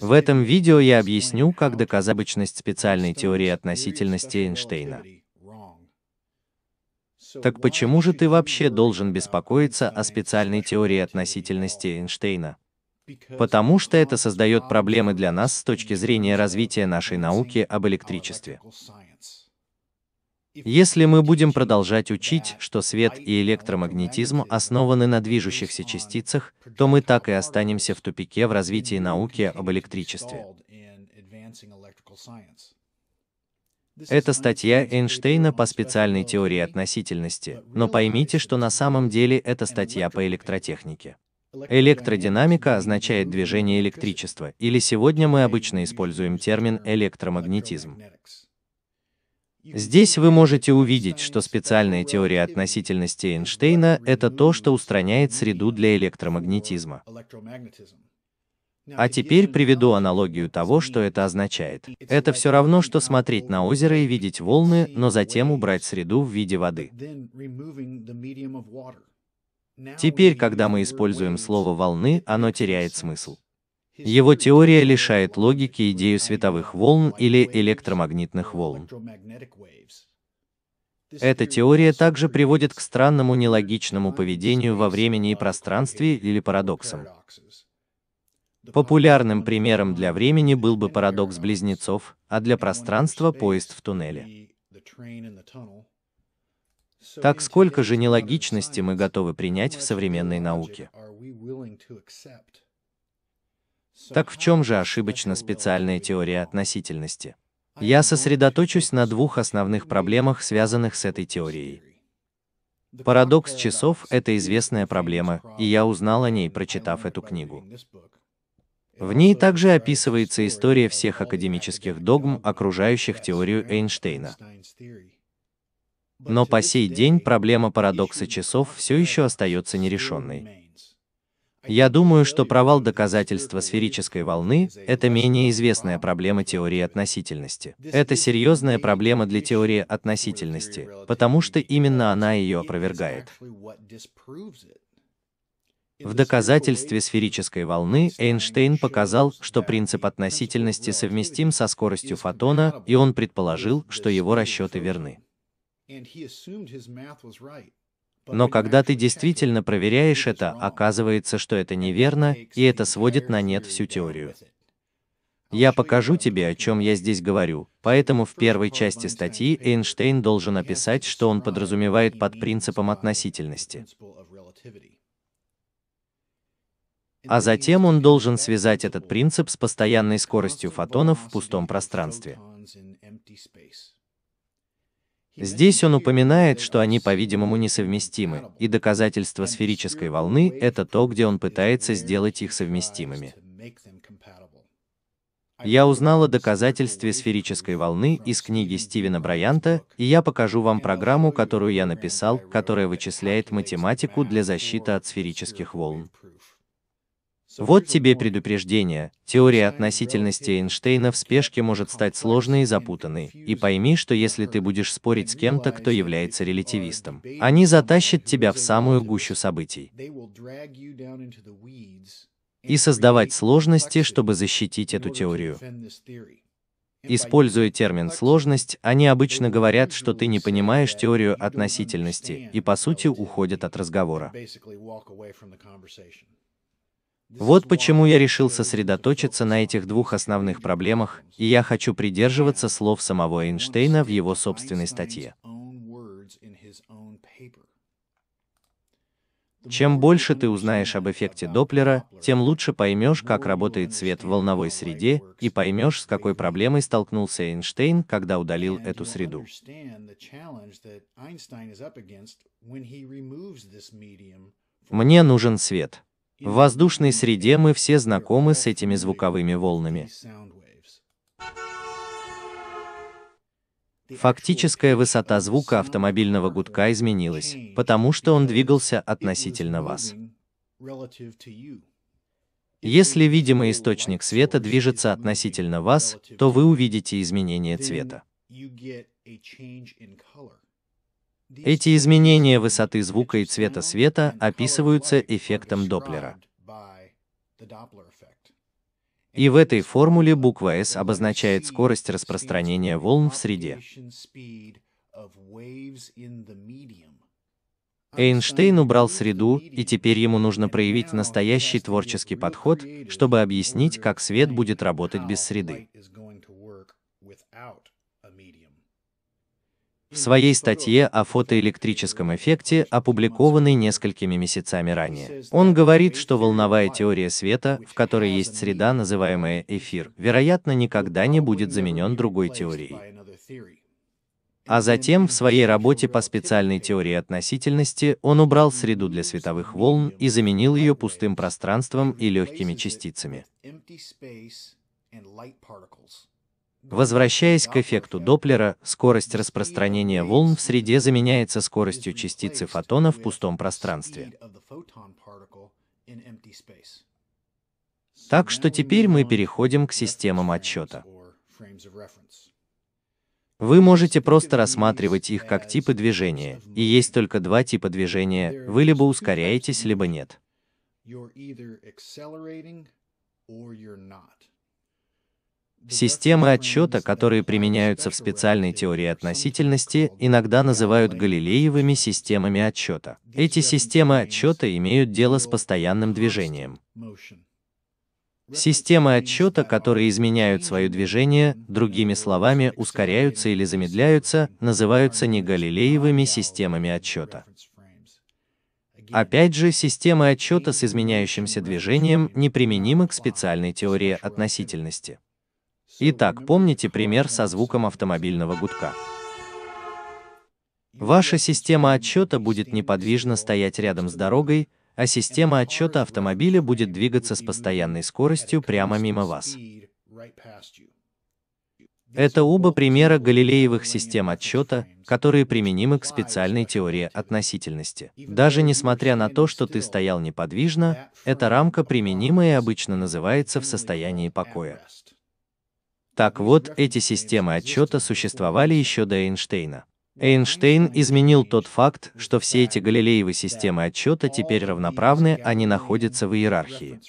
В этом видео я объясню, как доказать обычность специальной теории относительности Эйнштейна. Так почему же ты вообще должен беспокоиться о специальной теории относительности Эйнштейна? Потому что это создает проблемы для нас с точки зрения развития нашей науки об электричестве. Если мы будем продолжать учить, что свет и электромагнетизм основаны на движущихся частицах, то мы так и останемся в тупике в развитии науки об электричестве. Это статья Эйнштейна по специальной теории относительности, но поймите, что на самом деле это статья по электротехнике. Электродинамика означает движение электричества, или сегодня мы обычно используем термин электромагнетизм. Здесь вы можете увидеть, что специальная теория относительности Эйнштейна — это то, что устраняет среду для электромагнетизма. А теперь приведу аналогию того, что это означает. Это все равно, что смотреть на озеро и видеть волны, но затем убрать среду в виде воды. Теперь, когда мы используем слово «волны», оно теряет смысл. Его теория лишает логики идею световых волн или электромагнитных волн. Эта теория также приводит к странному нелогичному поведению во времени и пространстве или парадоксам. Популярным примером для времени был бы парадокс близнецов, а для пространства — поезд в туннеле. Так сколько же нелогичности мы готовы принять в современной науке? Так в чем же ошибочна специальная теория относительности? Я сосредоточусь на двух основных проблемах, связанных с этой теорией. Парадокс часов – это известная проблема, и я узнал о ней, прочитав эту книгу. В ней также описывается история всех академических догм, окружающих теорию Эйнштейна. Но по сей день проблема парадокса часов все еще остается нерешенной. Я думаю, что провал доказательства сферической волны – это менее известная проблема теории относительности. Это серьезная проблема для теории относительности, потому что именно она ее опровергает. В доказательстве сферической волны Эйнштейн показал, что принцип относительности совместим со скоростью фотона, и он предположил, что его расчеты верны. Но когда ты действительно проверяешь это, оказывается, что это неверно, и это сводит на нет всю теорию. Я покажу тебе, о чем я здесь говорю. Поэтому в первой части статьи Эйнштейн должен описать, что он подразумевает под принципом относительности. А затем он должен связать этот принцип с постоянной скоростью фотонов в пустом пространстве. Здесь он упоминает, что они, по-видимому, несовместимы, и доказательство сферической волны — это то, где он пытается сделать их совместимыми. Я узнал о доказательстве сферической волны из книги Стивена Брайанта, и я покажу вам программу, которую я написал, которая вычисляет математику для защиты от сферических волн. Вот тебе предупреждение, теория относительности Эйнштейна в спешке может стать сложной и запутанной, и пойми, что если ты будешь спорить с кем-то, кто является релятивистом, они затащат тебя в самую гущу событий и создавать сложности, чтобы защитить эту теорию. Используя термин «сложность», они обычно говорят, что ты не понимаешь теорию относительности и, по сути, уходят от разговора. Вот почему я решил сосредоточиться на этих двух основных проблемах, и я хочу придерживаться слов самого Эйнштейна в его собственной статье. Чем больше ты узнаешь об эффекте Доплера, тем лучше поймешь, как работает свет в волновой среде, и поймешь, с какой проблемой столкнулся Эйнштейн, когда удалил эту среду. Мне нужен свет. В воздушной среде мы все знакомы с этими звуковыми волнами. Фактическая высота звука автомобильного гудка изменилась, потому что он двигался относительно вас. Если видимый источник света движется относительно вас, то вы увидите изменение цвета. Эти изменения высоты звука и цвета света описываются эффектом Доплера. И в этой формуле буква S обозначает скорость распространения волн в среде. Эйнштейн убрал среду, и теперь ему нужно проявить настоящий творческий подход, чтобы объяснить, как свет будет работать без среды. в своей статье о фотоэлектрическом эффекте, опубликованной несколькими месяцами ранее. Он говорит, что волновая теория света, в которой есть среда, называемая эфир, вероятно, никогда не будет заменен другой теорией. А затем в своей работе по специальной теории относительности он убрал среду для световых волн и заменил ее пустым пространством и легкими частицами. Возвращаясь к эффекту Доплера, скорость распространения волн в среде заменяется скоростью частицы фотона в пустом пространстве. Так что теперь мы переходим к системам отсчета. Вы можете просто рассматривать их как типы движения, и есть только два типа движения, вы либо ускоряетесь, либо нет. Системы отсчета, которые применяются в специальной теории относительности, иногда называют галилеевыми системами отсчета. Эти системы отсчета имеют дело с постоянным движением. Системы отсчета, которые изменяют свое движение, другими словами, ускоряются или замедляются, называются не галилеевыми системами отсчета. Опять же, системы отчета с изменяющимся движением неприменимы к специальной теории относительности. Итак, помните пример со звуком автомобильного гудка. Ваша система отчета будет неподвижно стоять рядом с дорогой, а система отчета автомобиля будет двигаться с постоянной скоростью прямо мимо вас. Это оба примера галилеевых систем отсчета, которые применимы к специальной теории относительности. Даже несмотря на то, что ты стоял неподвижно, эта рамка применима и обычно называется в состоянии покоя. Так вот, эти системы отчета существовали еще до Эйнштейна. Эйнштейн изменил тот факт, что все эти галилеевы системы отчета теперь равноправны, они а находятся в иерархии.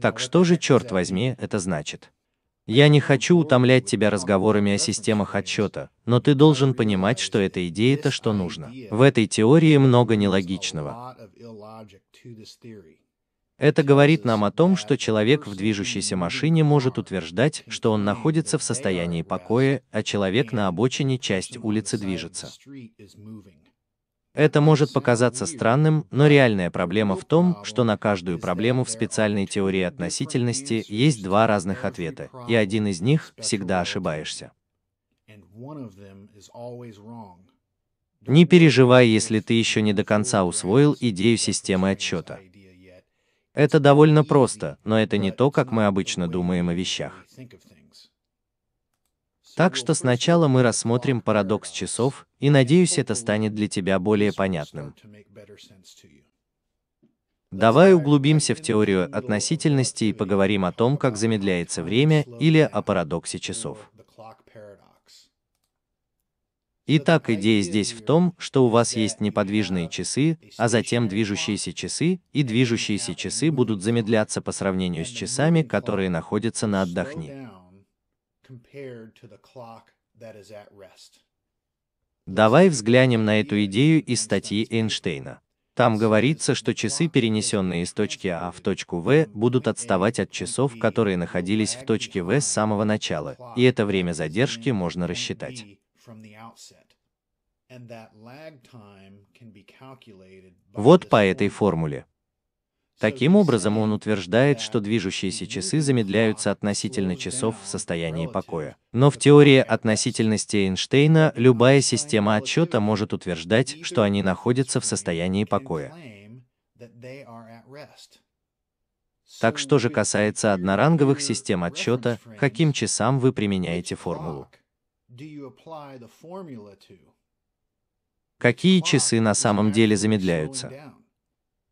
Так что же, черт возьми, это значит? Я не хочу утомлять тебя разговорами о системах отчета, но ты должен понимать, что эта идея то, что нужно. В этой теории много нелогичного. Это говорит нам о том, что человек в движущейся машине может утверждать, что он находится в состоянии покоя, а человек на обочине часть улицы движется. Это может показаться странным, но реальная проблема в том, что на каждую проблему в специальной теории относительности есть два разных ответа, и один из них всегда ошибаешься. Не переживай, если ты еще не до конца усвоил идею системы отчета. Это довольно просто, но это не то, как мы обычно думаем о вещах. Так что сначала мы рассмотрим парадокс часов, и надеюсь, это станет для тебя более понятным. Давай углубимся в теорию относительности и поговорим о том, как замедляется время, или о парадоксе часов. Итак, идея здесь в том, что у вас есть неподвижные часы, а затем движущиеся часы, и движущиеся часы будут замедляться по сравнению с часами, которые находятся на отдохне. Давай взглянем на эту идею из статьи Эйнштейна. Там говорится, что часы, перенесенные из точки А в точку В, будут отставать от часов, которые находились в точке В с самого начала, и это время задержки можно рассчитать. Вот по этой формуле. Таким образом, он утверждает, что движущиеся часы замедляются относительно часов в состоянии покоя. Но в теории относительности Эйнштейна любая система отсчета может утверждать, что они находятся в состоянии покоя. Так что же касается одноранговых систем отсчета, каким часам вы применяете формулу? Какие часы на самом деле замедляются?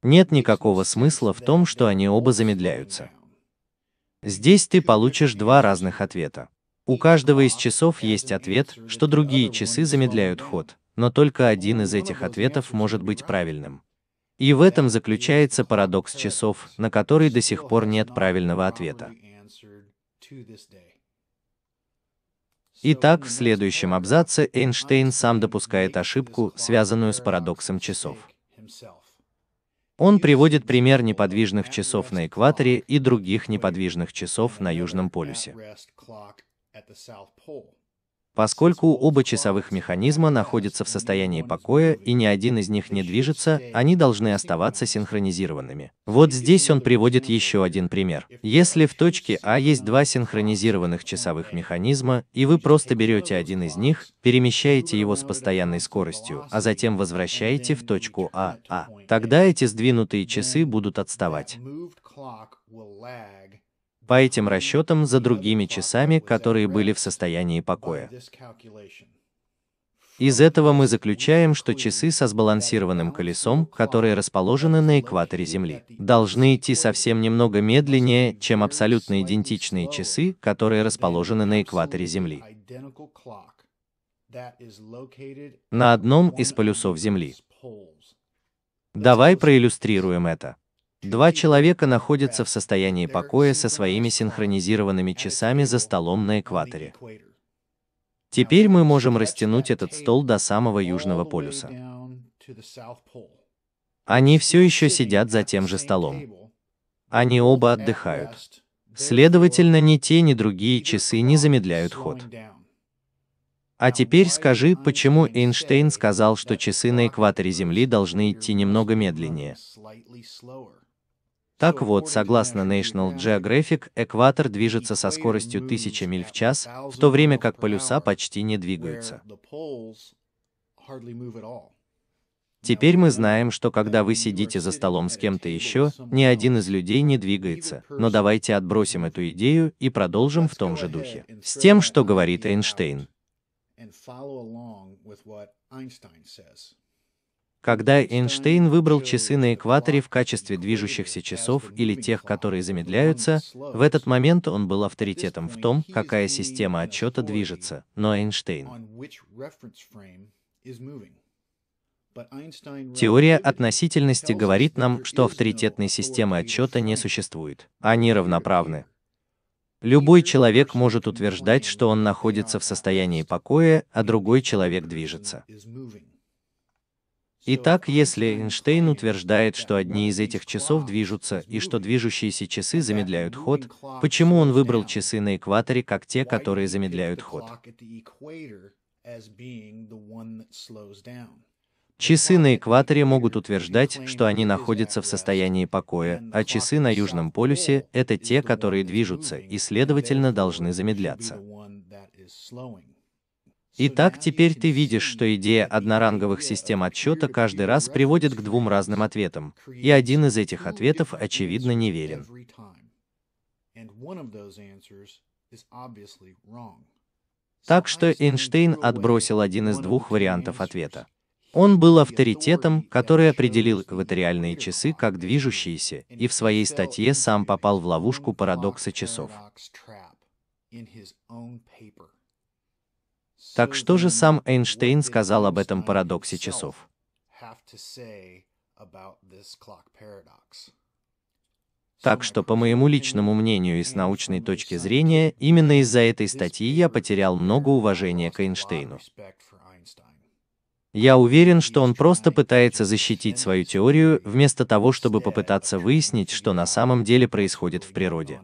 Нет никакого смысла в том, что они оба замедляются. Здесь ты получишь два разных ответа. У каждого из часов есть ответ, что другие часы замедляют ход, но только один из этих ответов может быть правильным. И в этом заключается парадокс часов, на который до сих пор нет правильного ответа. Итак, в следующем абзаце Эйнштейн сам допускает ошибку, связанную с парадоксом часов. Он приводит пример неподвижных часов на экваторе и других неподвижных часов на Южном полюсе. Поскольку оба часовых механизма находятся в состоянии покоя и ни один из них не движется, они должны оставаться синхронизированными. Вот здесь он приводит еще один пример. Если в точке А есть два синхронизированных часовых механизма, и вы просто берете один из них, перемещаете его с постоянной скоростью, а затем возвращаете в точку А, А, тогда эти сдвинутые часы будут отставать по этим расчетам за другими часами, которые были в состоянии покоя. Из этого мы заключаем, что часы со сбалансированным колесом, которые расположены на экваторе Земли, должны идти совсем немного медленнее, чем абсолютно идентичные часы, которые расположены на экваторе Земли. На одном из полюсов Земли. Давай проиллюстрируем это. Два человека находятся в состоянии покоя со своими синхронизированными часами за столом на экваторе. Теперь мы можем растянуть этот стол до самого Южного полюса. Они все еще сидят за тем же столом. Они оба отдыхают. Следовательно, ни те, ни другие часы не замедляют ход. А теперь скажи, почему Эйнштейн сказал, что часы на экваторе Земли должны идти немного медленнее? Так вот, согласно National Geographic, экватор движется со скоростью 1000 миль в час, в то время как полюса почти не двигаются. Теперь мы знаем, что когда вы сидите за столом с кем-то еще, ни один из людей не двигается, но давайте отбросим эту идею и продолжим в том же духе. С тем, что говорит Эйнштейн. Когда Эйнштейн выбрал часы на экваторе в качестве движущихся часов или тех, которые замедляются, в этот момент он был авторитетом в том, какая система отчета движется, но Эйнштейн. Теория относительности говорит нам, что авторитетной системы отчета не существует. Они равноправны. Любой человек может утверждать, что он находится в состоянии покоя, а другой человек движется. Итак, если Эйнштейн утверждает, что одни из этих часов движутся и что движущиеся часы замедляют ход, почему он выбрал часы на экваторе как те, которые замедляют ход? Часы на экваторе могут утверждать, что они находятся в состоянии покоя, а часы на Южном полюсе – это те, которые движутся и, следовательно, должны замедляться. Итак, теперь ты видишь, что идея одноранговых систем отсчета каждый раз приводит к двум разным ответам, и один из этих ответов, очевидно, неверен. Так что Эйнштейн отбросил один из двух вариантов ответа. Он был авторитетом, который определил экваториальные часы как движущиеся, и в своей статье сам попал в ловушку парадокса часов. Так что же сам Эйнштейн сказал об этом парадоксе часов? Так что, по моему личному мнению и с научной точки зрения, именно из-за этой статьи я потерял много уважения к Эйнштейну. Я уверен, что он просто пытается защитить свою теорию, вместо того, чтобы попытаться выяснить, что на самом деле происходит в природе.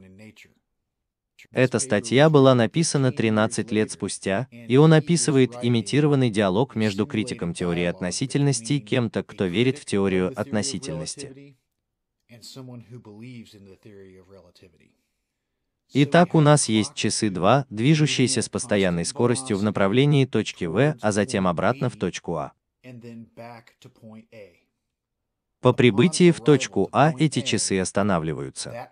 Эта статья была написана 13 лет спустя, и он описывает имитированный диалог между критиком теории относительности и кем-то, кто верит в теорию относительности. Итак, у нас есть часы 2, движущиеся с постоянной скоростью в направлении точки В, а затем обратно в точку А. По прибытии в точку А эти часы останавливаются.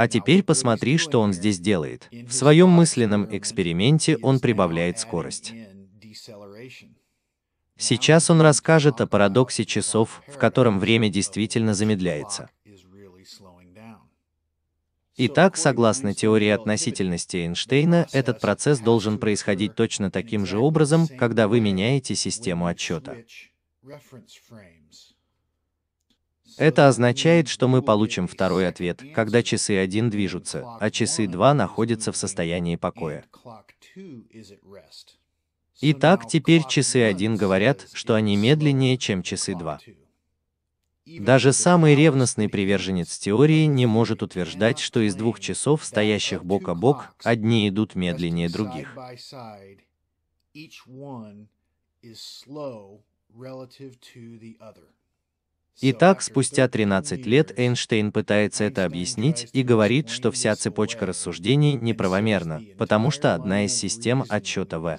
А теперь посмотри, что он здесь делает. В своем мысленном эксперименте он прибавляет скорость. Сейчас он расскажет о парадоксе часов, в котором время действительно замедляется. Итак, согласно теории относительности Эйнштейна, этот процесс должен происходить точно таким же образом, когда вы меняете систему отчета. Это означает, что мы получим второй ответ, когда часы 1 движутся, а часы 2 находятся в состоянии покоя. Итак, теперь часы 1 говорят, что они медленнее, чем часы 2. Даже самый ревностный приверженец теории не может утверждать, что из двух часов, стоящих бок о бок, одни идут медленнее других. each one is slow relative to the other. Итак, спустя 13 лет Эйнштейн пытается это объяснить и говорит, что вся цепочка рассуждений неправомерна, потому что одна из систем отсчета В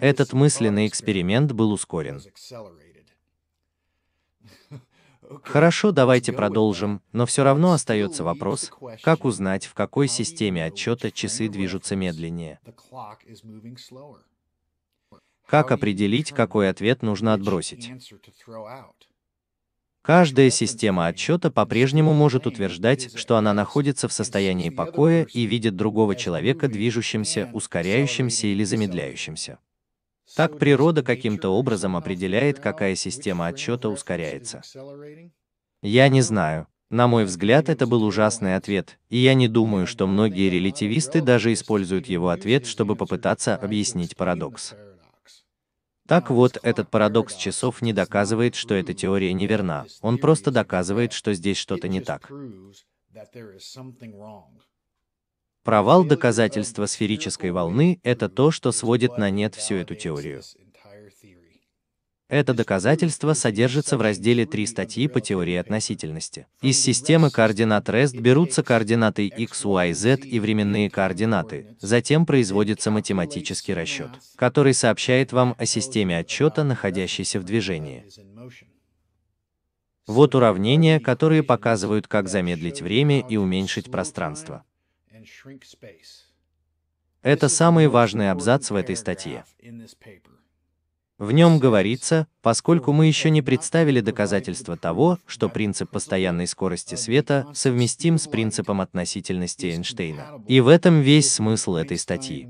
этот мысленный эксперимент был ускорен. Хорошо, давайте продолжим, но все равно остается вопрос, как узнать, в какой системе отчета часы движутся медленнее. Как определить, какой ответ нужно отбросить? Каждая система отчета по-прежнему может утверждать, что она находится в состоянии покоя и видит другого человека движущимся, ускоряющимся или замедляющимся. Так природа каким-то образом определяет, какая система отчета ускоряется. Я не знаю. На мой взгляд, это был ужасный ответ, и я не думаю, что многие релятивисты даже используют его ответ, чтобы попытаться объяснить парадокс. Так вот, этот парадокс часов не доказывает, что эта теория неверна. Он просто доказывает, что здесь что-то не так. Провал доказательства сферической волны – это то, что сводит на нет всю эту теорию. Это доказательство содержится в разделе 3 статьи по теории относительности. Из системы координат REST берутся координаты x, y, z и временные координаты, затем производится математический расчет, который сообщает вам о системе отчета, находящейся в движении. Вот уравнения, которые показывают, как замедлить время и уменьшить пространство. Это самый важный абзац в этой статье. В нем говорится, поскольку мы еще не представили доказательства того, что принцип постоянной скорости света совместим с принципом относительности Эйнштейна. И в этом весь смысл этой статьи.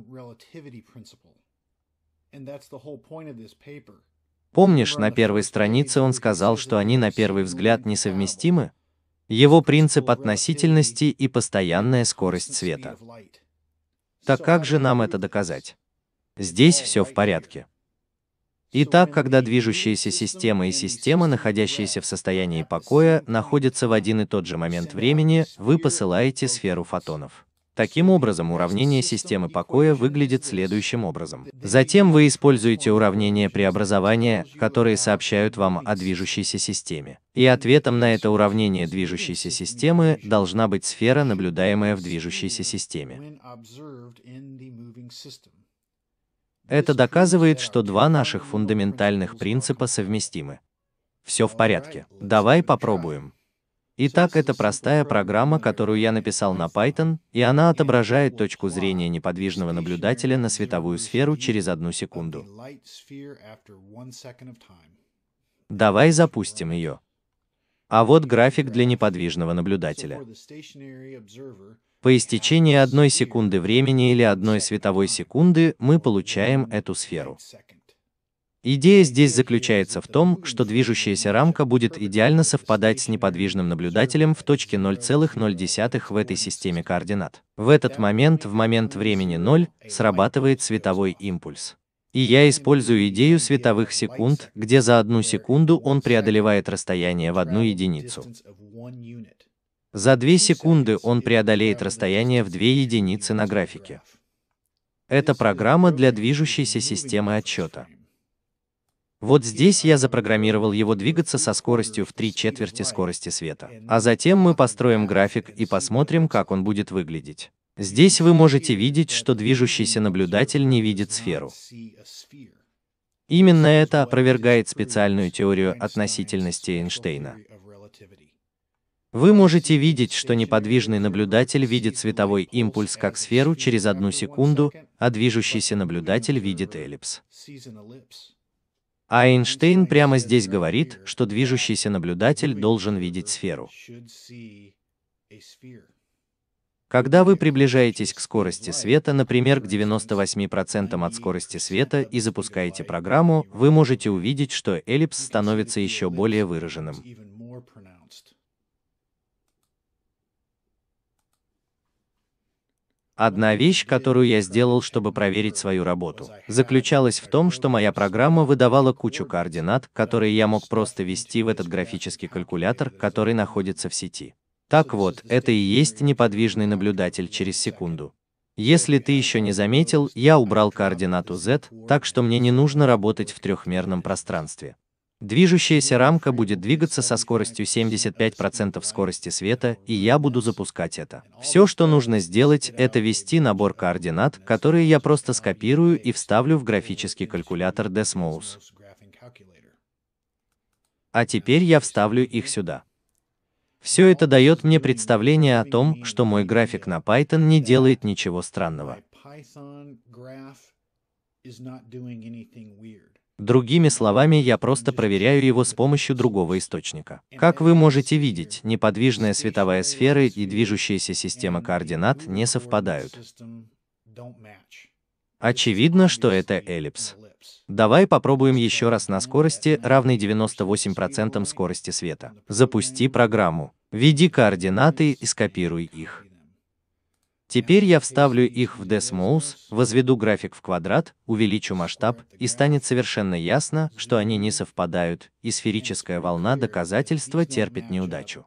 Помнишь, на первой странице он сказал, что они на первый взгляд несовместимы? Его принцип относительности и постоянная скорость света. Так как же нам это доказать? Здесь все в порядке. Итак, когда движущаяся система и система, находящаяся в состоянии покоя, находятся в один и тот же момент времени, вы посылаете сферу фотонов. Таким образом, уравнение системы покоя выглядит следующим образом. Затем вы используете уравнения преобразования, которые сообщают вам о движущейся системе. И ответом на это уравнение движущейся системы должна быть сфера, наблюдаемая в движущейся системе. Это доказывает, что два наших фундаментальных принципа совместимы. Все в порядке. Давай попробуем. Итак, это простая программа, которую я написал на Python, и она отображает точку зрения неподвижного наблюдателя на световую сферу через одну секунду. Давай запустим ее. А вот график для неподвижного наблюдателя. По истечении одной секунды времени или одной световой секунды мы получаем эту сферу. Идея здесь заключается в том, что движущаяся рамка будет идеально совпадать с неподвижным наблюдателем в точке 0,0 в этой системе координат. В этот момент, в момент времени 0, срабатывает световой импульс. И я использую идею световых секунд, где за одну секунду он преодолевает расстояние в одну единицу. За две секунды он преодолеет расстояние в две единицы на графике. Это программа для движущейся системы отчета. Вот здесь я запрограммировал его двигаться со скоростью в три четверти скорости света. А затем мы построим график и посмотрим, как он будет выглядеть. Здесь вы можете видеть, что движущийся наблюдатель не видит сферу. Именно это опровергает специальную теорию относительности Эйнштейна. Вы можете видеть, что неподвижный наблюдатель видит световой импульс как сферу через одну секунду, а движущийся наблюдатель видит эллипс. Айнштейн прямо здесь говорит, что движущийся наблюдатель должен видеть сферу. Когда вы приближаетесь к скорости света, например, к 98% от скорости света и запускаете программу, вы можете увидеть, что эллипс становится еще более выраженным. Одна вещь, которую я сделал, чтобы проверить свою работу, заключалась в том, что моя программа выдавала кучу координат, которые я мог просто ввести в этот графический калькулятор, который находится в сети. Так вот, это и есть неподвижный наблюдатель через секунду. Если ты еще не заметил, я убрал координату z, так что мне не нужно работать в трехмерном пространстве. Движущаяся рамка будет двигаться со скоростью 75% скорости света, и я буду запускать это. Все, что нужно сделать, это ввести набор координат, которые я просто скопирую и вставлю в графический калькулятор Desmos. А теперь я вставлю их сюда. Все это дает мне представление о том, что мой график на Python не делает ничего странного. Другими словами, я просто проверяю его с помощью другого источника. Как вы можете видеть, неподвижная световая сфера и движущаяся система координат не совпадают. Очевидно, что это эллипс. Давай попробуем еще раз на скорости, равной 98% скорости света. Запусти программу. Введи координаты и скопируй их. Теперь я вставлю их в Desmos, возведу график в квадрат, увеличу масштаб, и станет совершенно ясно, что они не совпадают, и сферическая волна доказательства терпит неудачу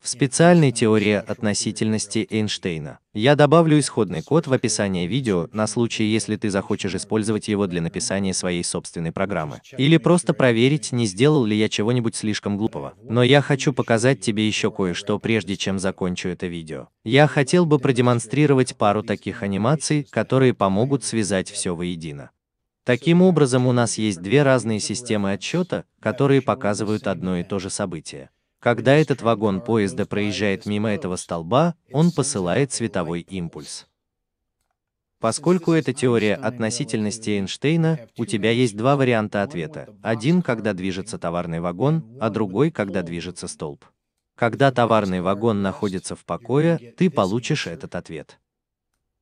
в специальной теории относительности Эйнштейна. Я добавлю исходный код в описание видео на случай, если ты захочешь использовать его для написания своей собственной программы. Или просто проверить, не сделал ли я чего-нибудь слишком глупого. Но я хочу показать тебе еще кое-что, прежде чем закончу это видео. Я хотел бы продемонстрировать пару таких анимаций, которые помогут связать все воедино. Таким образом, у нас есть две разные системы отсчета, которые показывают одно и то же событие. Когда этот вагон поезда проезжает мимо этого столба, он посылает световой импульс. Поскольку это теория относительности Эйнштейна, у тебя есть два варианта ответа. Один, когда движется товарный вагон, а другой, когда движется столб. Когда товарный вагон находится в покое, ты получишь этот ответ.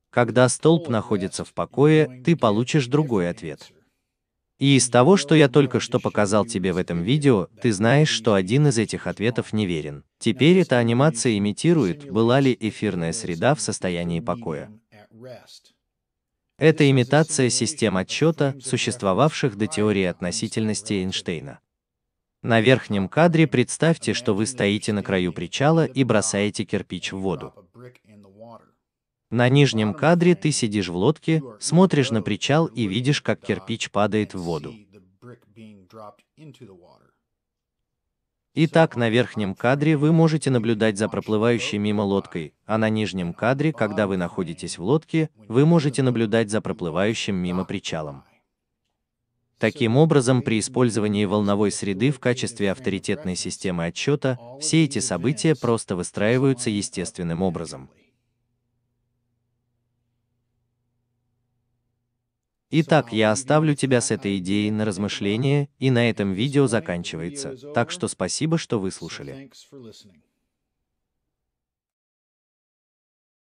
Когда столб находится в покое, ты получишь другой ответ. И из того, что я только что показал тебе в этом видео, ты знаешь, что один из этих ответов неверен. Теперь эта анимация имитирует, была ли эфирная среда в состоянии покоя. Это имитация систем отчета, существовавших до теории относительности Эйнштейна. На верхнем кадре представьте, что вы стоите на краю причала и бросаете кирпич в воду. На нижнем кадре ты сидишь в лодке, смотришь на причал и видишь, как кирпич падает в воду. Итак, на верхнем кадре вы можете наблюдать за проплывающей мимо лодкой, а на нижнем кадре, когда вы находитесь в лодке, вы можете наблюдать за проплывающим мимо причалом. Таким образом, при использовании волновой среды в качестве авторитетной системы отсчета, все эти события просто выстраиваются естественным образом. Итак, я оставлю тебя с этой идеей на размышление, и на этом видео заканчивается. Так что спасибо, что выслушали.